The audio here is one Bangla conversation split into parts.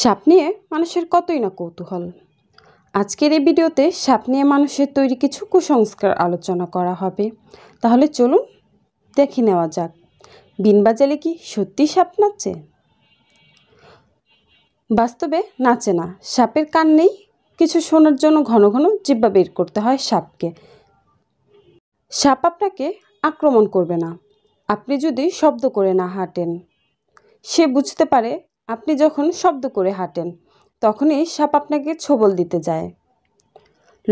সাপ নিয়ে মানুষের কতই না কৌতূহল আজকের এই ভিডিওতে সাপ নিয়ে মানুষের তৈরি কিছু কুসংস্কার আলোচনা করা হবে তাহলে চলুন দেখে নেওয়া যাক বিনবাজালে কি সত্যি সাপ নাচে বাস্তবে নাচে না সাপের কান নেই কিছু শোনার জন্য ঘন ঘন জিব্বা বের করতে হয় সাপকে সাপ আপনাকে আক্রমণ করবে না আপনি যদি শব্দ করে না হাঁটেন সে বুঝতে পারে আপনি যখন শব্দ করে হাঁটেন তখনই সাপ আপনাকে ছোবল দিতে যায়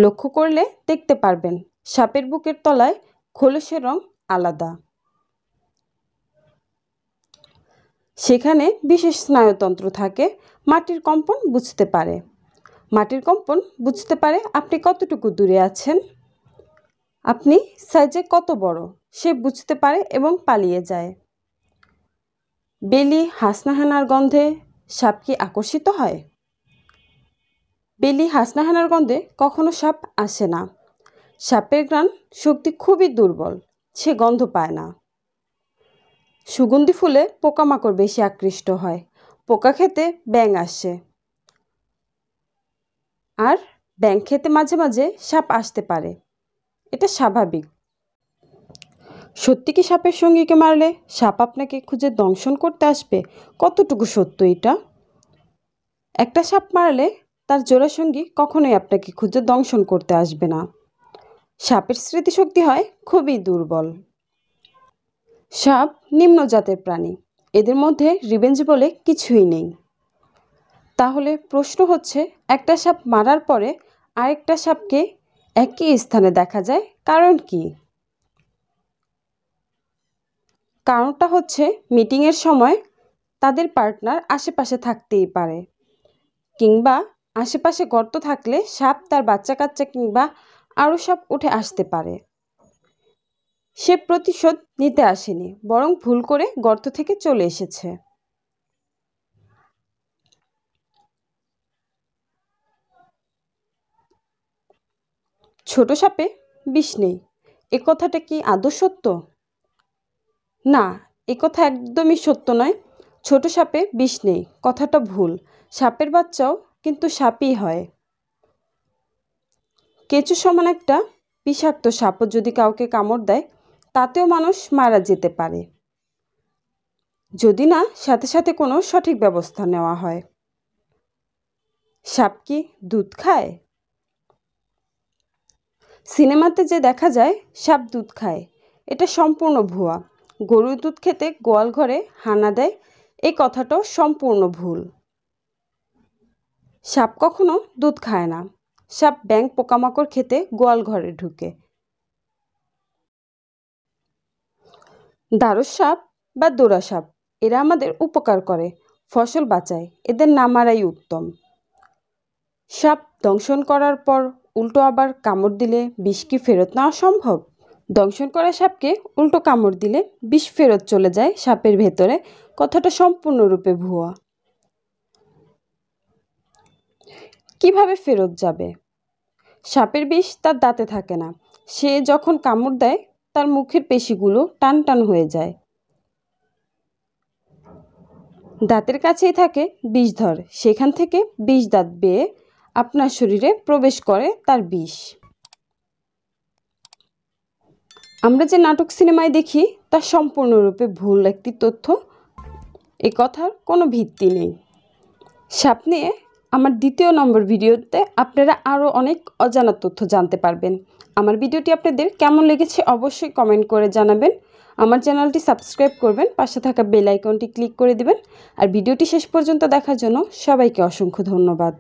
লক্ষ্য করলে দেখতে পারবেন সাপের বুকের তলায় খোলসের রং আলাদা সেখানে বিশেষ স্নায়ুতন্ত্র থাকে মাটির কম্পন বুঝতে পারে মাটির কম্পন বুঝতে পারে আপনি কতটুকু দূরে আছেন আপনি সাইজে কত বড় সে বুঝতে পারে এবং পালিয়ে যায় বেলি হাসনাহানার গন্ধে সাপ কি আকর্ষিত হয় বেলি হাসনাহানার গন্ধে কখনো সাপ আসে না সাপের গ্রাণ শক্তি খুবই দুর্বল সে গন্ধ পায় না সুগন্ধি ফুলে পোকামাকড় বেশি আকৃষ্ট হয় পোকা খেতে ব্যাং আসে আর ব্যাং খেতে মাঝে মাঝে সাপ আসতে পারে এটা স্বাভাবিক সত্যি কি সাপের সঙ্গীকে মারলে সাপ আপনাকে খুঁজে দংশন করতে আসবে কতটুকু সত্য এটা একটা সাপ মারলে তার জোড়া সঙ্গী কখনোই আপনাকে খুঁজে দংশন করতে আসবে না সাপের স্মৃতিশক্তি হয় খুবই দুর্বল সাপ নিম্ন জাতের প্রাণী এদের মধ্যে রিভেঞ্জ বলে কিছুই নেই তাহলে প্রশ্ন হচ্ছে একটা সাপ মারার পরে আরেকটা সাপকে একই স্থানে দেখা যায় কারণ কি কারণটা হচ্ছে মিটিংয়ের সময় তাদের পার্টনার আশেপাশে থাকতেই পারে কিংবা আশেপাশে গর্ত থাকলে সাপ তার বাচ্চা কাচ্চা কিংবা আরও সাপ উঠে আসতে পারে সে প্রতিশোধ নিতে আসেনি বরং ভুল করে গর্ত থেকে চলে এসেছে ছোট সাপে বিষ নেই এ কথাটা কি আদৌ সত্য না এ কথা একদমই সত্য নয় ছোট সাপে বিষ নেই কথাটা ভুল সাপের বাচ্চাও কিন্তু সাপই হয় কেঁচু সমান একটা বিষাক্ত সাপও যদি কাউকে কামড় দেয় তাতেও মানুষ মারা যেতে পারে যদি না সাথে সাথে কোনো সঠিক ব্যবস্থা নেওয়া হয় সাপ কি দুধ খায় সিনেমাতে যে দেখা যায় সাপ দুধ খায় এটা সম্পূর্ণ ভুয়া গরুর দুধ খেতে গোয়াল ঘরে হানা দেয় এই কথাটাও সম্পূর্ণ ভুল সাপ কখনো দুধ খায় না সাপ ব্যাং পোকামাকড় খেতে গোয়াল ঘরে ঢুকে দারুস সাপ বা দোড়া সাপ এরা আমাদের উপকার করে ফসল বাঁচায় এদের না মারাই উত্তম সাপ দংশন করার পর উল্টো আবার কামড় দিলে বিষ কি ফেরত নেওয়া সম্ভব দংশন করা সাপকে উল্টো কামড় দিলে বিষ ফেরত চলে যায় সাপের ভেতরে কথাটা সম্পূর্ণরূপে ভুয়া কিভাবে ফেরত যাবে সাপের বিষ তার দাঁতে থাকে না সে যখন কামড় দেয় তার মুখের পেশিগুলো টান টান হয়ে যায় দাঁতের কাছেই থাকে বিষধর সেখান থেকে বিষ দাঁত বেয়ে আপনার শরীরে প্রবেশ করে তার বিষ আমরা যে নাটক সিনেমায় দেখি তা সম্পূর্ণরূপে ভুল একটি তথ্য এ কথার কোনো ভিত্তি নেই সামনে আমার দ্বিতীয় নম্বর ভিডিওতে আপনারা আরও অনেক অজানা তথ্য জানতে পারবেন আমার ভিডিওটি আপনাদের কেমন লেগেছে অবশ্যই কমেন্ট করে জানাবেন আমার চ্যানেলটি সাবস্ক্রাইব করবেন পাশে থাকা বেল আইকনটি ক্লিক করে দিবেন আর ভিডিওটি শেষ পর্যন্ত দেখার জন্য সবাইকে অসংখ্য ধন্যবাদ